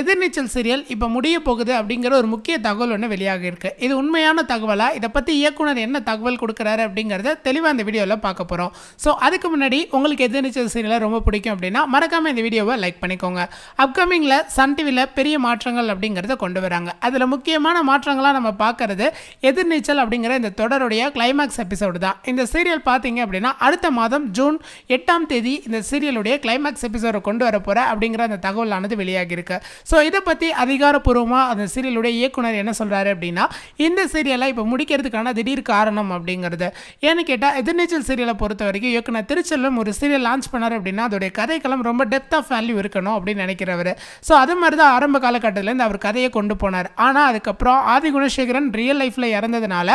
எதிர்நீச்சல் serial இப்போ முடிய போகுது அப்படிங்கிற ஒரு முக்கிய தகவல் ஒன்று வெளியாக இருக்குது இது உண்மையான தகவலாக இதை பற்றி இயக்குனர் என்ன தகவல் கொடுக்குறாரு அப்படிங்கிறத தெளிவாக இந்த வீடியோவில் பார்க்க போகிறோம் ஸோ அதுக்கு முன்னாடி உங்களுக்கு எதிர்நீச்சல் சீரியலை ரொம்ப பிடிக்கும் அப்படின்னா மறக்காமல் இந்த வீடியோவை லைக் பண்ணிக்கோங்க அப்கமிங்கில் சன் டிவியில் பெரிய மாற்றங்கள் அப்படிங்கிறத கொண்டு வராங்க அதில் முக்கியமான மாற்றங்களாக நம்ம பார்க்கறது எதிர்நீச்சல் அப்படிங்கிற இந்த தொடருடைய கிளைமேக்ஸ் எபிசோடு தான் இந்த சீரியல் பார்த்தீங்க அப்படின்னா அடுத்த மாதம் ஜூன் எட்டாம் தேதி இந்த சீரியலுடைய கிளைமேக்ஸ் எபிசோடை கொண்டு வர போகிற அப்படிங்கிற அந்த தகவலானது வெளியாகியிருக்கு ஸோ இதை பற்றி அதிகாரப்பூர்வமாக அந்த சீரியலுடைய இயக்குனர் என்ன சொல்கிறாரு அப்படின்னா இந்த சீரியலை இப்போ முடிக்கிறதுக்கான திடீர் காரணம் அப்படிங்கிறது ஏன்னு கேட்டால் எதிர்நீச்சல் சீரியலை பொறுத்த வரைக்கும் இயக்குனர் திருச்செல்லும் ஒரு சீரியல் லான்ச் பண்ணார் அப்படின்னா அதோடைய கதைக்களம் ரொம்ப டெப்த் ஆஃப் வேல்யூ இருக்கணும் அப்படின்னு நினைக்கிறவர் ஸோ அது மாதிரி தான் ஆரம்ப காலகட்டத்திலேருந்து அவர் கதையை கொண்டு போனார் ஆனால் அதுக்கப்புறம் ஆதி குணசேகரன் ரியல் லைஃப்பில் இறந்ததுனால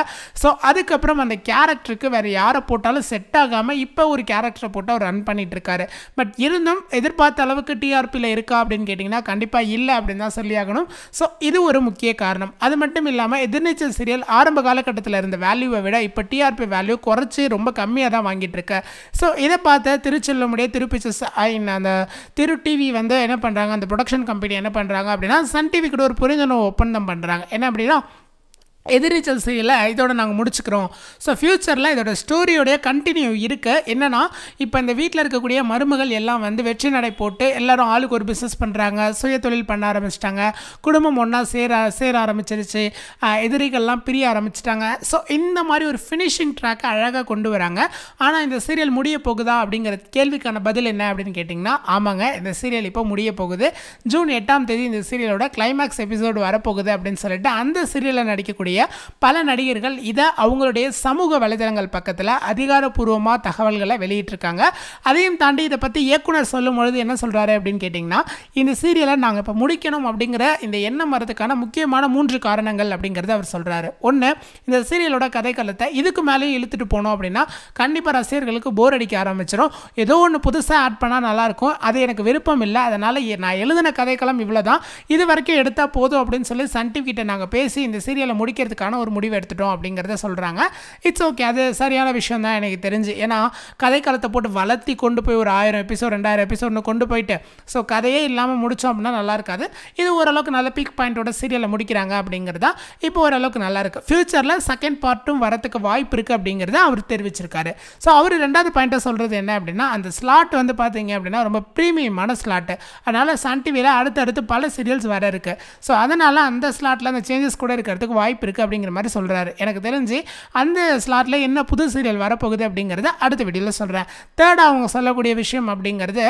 ஸோ அதுக்கப்புறம் அந்த கேரக்டருக்கு வேறு யாரை போட்டாலும் செட் ஆகாமல் இப்போ ஒரு கேரக்டரை போட்டு அவர் ரன் பண்ணிட்டு இருக்காரு பட் இருந்தும் எதிர்பார்த்த அளவுக்கு டிஆர்பியில் இருக்கா அப்படின்னு கேட்டிங்கன்னா கண்டிப்பாக கண்டிப்பாக இல்லை அப்படின்னு தான் சொல்லியாகணும் ஸோ இது ஒரு முக்கிய காரணம் அது மட்டும் இல்லாமல் எதிர்நீச்சல் சீரியல் ஆரம்ப காலகட்டத்தில் இருந்த வேல்யூவை விட இப்போ டிஆர்பி வேல்யூ குறைச்சி ரொம்ப கம்மியாக தான் வாங்கிட்டு இருக்க ஸோ இதை பார்த்த திருச்செல்லமுடைய திருப்பிச்சஸ் அந்த திரு டிவி வந்து என்ன பண்ணுறாங்க அந்த ப்ரொடக்ஷன் கம்பெனி என்ன பண்ணுறாங்க அப்படின்னா சன் டிவி கூட ஒரு புரிந்துணர்வு ஒப்பந்தம் பண்ணுறாங்க என்ன அப்படின்னா எதிரிச்சல் செய்யல இதோட நாங்கள் முடிச்சுக்கிறோம் ஸோ ஃப்யூச்சரில் இதோட ஸ்டோரியோடைய கண்டினியூ இருக்குது என்னென்னா இப்போ இந்த வீட்டில் இருக்கக்கூடிய மருமகள் எல்லாம் வந்து வெற்றி நடை போட்டு எல்லோரும் ஆளுக்கு ஒரு பிஸ்னஸ் பண்ணுறாங்க சுய தொழில் பண்ண ஆரம்பிச்சிட்டாங்க குடும்பம் ஒன்றா சேர சேர ஆரம்பிச்சிருச்சு எதிரிகள்லாம் பிரிய ஆரம்பிச்சிட்டாங்க ஸோ இந்த மாதிரி ஒரு ஃபினிஷிங் ட்ராக்கை அழகாக கொண்டு வராங்க ஆனால் இந்த சீரியல் முடிய போகுதா அப்படிங்கிற கேள்விக்கான பதில் என்ன அப்படின்னு கேட்டிங்கன்னா ஆமாங்க இந்த சீரியல் இப்போ முடிய போகுது ஜூன் எட்டாம் தேதி இந்த சீரியலோட கிளைமேக்ஸ் எபிசோடு வரப்போகுது அப்படின்னு சொல்லிட்டு அந்த சீரியலில் நடிக்கக்கூடிய இருக்கக்கூடிய பல நடிகர்கள் இதை அவங்களுடைய சமூக வலைதளங்கள் பக்கத்தில் அதிகாரப்பூர்வமாக தகவல்களை வெளியிட்டிருக்காங்க அதையும் தாண்டி இதை பற்றி இயக்குனர் சொல்லும் பொழுது என்ன சொல்கிறாரு அப்படின்னு கேட்டிங்கன்னா இந்த சீரியலை நாங்கள் இப்போ முடிக்கணும் அப்படிங்கிற இந்த எண்ணம் வரதுக்கான முக்கியமான மூன்று காரணங்கள் அப்படிங்கிறத அவர் சொல்கிறாரு ஒன்று இந்த சீரியலோட கதைக்களத்தை இதுக்கு மேலேயும் இழுத்துட்டு போனோம் அப்படின்னா கண்டிப்பாக ரசிகர்களுக்கு போர் அடிக்க ஆரம்பிச்சிடும் ஏதோ ஒன்று புதுசாக ஆட் பண்ணால் நல்லாயிருக்கும் அது எனக்கு விருப்பம் இல்லை அதனால் நான் எழுதின கதைக்களம் இவ்வளோ தான் இது வரைக்கும் எடுத்தால் போதும் அப்படின்னு சொல்லி சன் டிவி கிட்ட நாங்கள் பேசி இந்த சீரியலை முடிக்க முடிக்கிறதுக்கான ஒரு முடிவு எடுத்துட்டோம் அப்படிங்கிறத சொல்கிறாங்க இட்ஸ் ஓகே அது சரியான விஷயம் தான் எனக்கு தெரிஞ்சு ஏன்னா கதைக்காலத்தை போட்டு வளர்த்தி கொண்டு போய் ஒரு ஆயிரம் எபிசோட் ரெண்டாயிரம் எபிசோட்னு கொண்டு போயிட்டு ஸோ கதையே இல்லாமல் முடித்தோம் அப்படின்னா நல்லா இருக்காது இது ஓரளவுக்கு நல்ல பீக் பாயிண்டோட சீரியலை முடிக்கிறாங்க அப்படிங்கிறது தான் இப்போ ஓரளவுக்கு நல்லா இருக்குது ஃப்யூச்சரில் செகண்ட் பார்ட்டும் வரத்துக்கு வாய்ப்பு இருக்குது அப்படிங்கிறத அவர் தெரிவிச்சிருக்காரு ஸோ அவர் ரெண்டாவது பாயிண்ட்டை சொல்கிறது என்ன அப்படின்னா அந்த ஸ்லாட் வந்து பார்த்தீங்க அப்படின்னா ரொம்ப ப்ரீமியமான ஸ்லாட்டு அதனால் சன் டிவியில் அடுத்தடுத்து பல சீரியல்ஸ் வர இருக்குது ஸோ அதனால் அந்த ஸ்லாட்டில் அந்த சேஞ்சஸ் கூட இருக்கிறதுக்கு வாய்ப்பு இருக்குது இருக்குது அப்படிங்கிற மாதிரி சொல்கிறாரு எனக்கு தெரிஞ்சு அந்த ஸ்லாட்டில் என்ன புது சீரியல் வரப்போகுது அப்படிங்கிறத அடுத்த வீடியோவில் சொல்கிறேன் தேர்ட் அவங்க சொல்லக்கூடிய விஷயம் அப்படிங்கிறது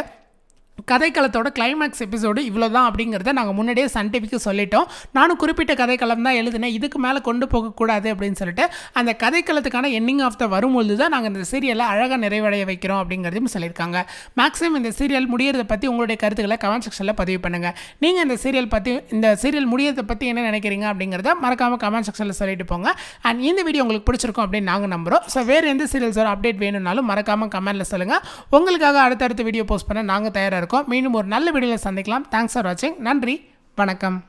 கதைக்களத்தோட கிளைமேக்ஸ் எபிசோடு இவ்வளோ தான் அப்படிங்கிறத நாங்கள் முன்னாடியே சன் டிவிக்கு சொல்லிட்டோம் நானும் குறிப்பிட்ட கதைக்களம் தான் எழுதினேன் இதுக்கு மேலே கொண்டு போகக்கூடாது அப்படின்னு சொல்லிட்டு அந்த கதைக்களத்துக்கான எண்ணிங் ஆஃப் த வரும்பொழுது தான் நாங்கள் இந்த சீரியலை அழகாக நிறைவடைய வைக்கிறோம் அப்படிங்கிறதையும் சொல்லியிருக்காங்க மேக்ஸிமம் இந்த சீரியல் முடியறதை பற்றி உங்களுடைய கருத்துக்களை கமெண்ட் செக்ஷனில் பதிவு பண்ணுங்கள் நீங்கள் இந்த சீரியல் பற்றி இந்த சீரியல் முடியறதை பற்றி என்ன நினைக்கிறீங்க அப்படிங்கிறத மறக்காமல் கமெண்ட் செக்ஷனில் சொல்லிட்டு போங்க அண்ட் இந்த வீடியோ உங்களுக்கு பிடிச்சிருக்கும் அப்படின்னு நாங்கள் நம்புகிறோம் ஸோ வேறு எந்த சீரியல்ஸோட அப்டேட் வேணும்னாலும் மறக்காமல் கமெண்டில் சொல்லுங்கள் உங்களுக்காக அடுத்தடுத்த வீடியோ போஸ்ட் பண்ண நாங்கள் தயாராக இருக்கோம் இருக்கும் மீண்டும் ஒரு நல்ல வீடியோவில் சந்திக்கலாம் தேங்க்ஸ் ஃபார் வாட்சிங் நன்றி வணக்கம்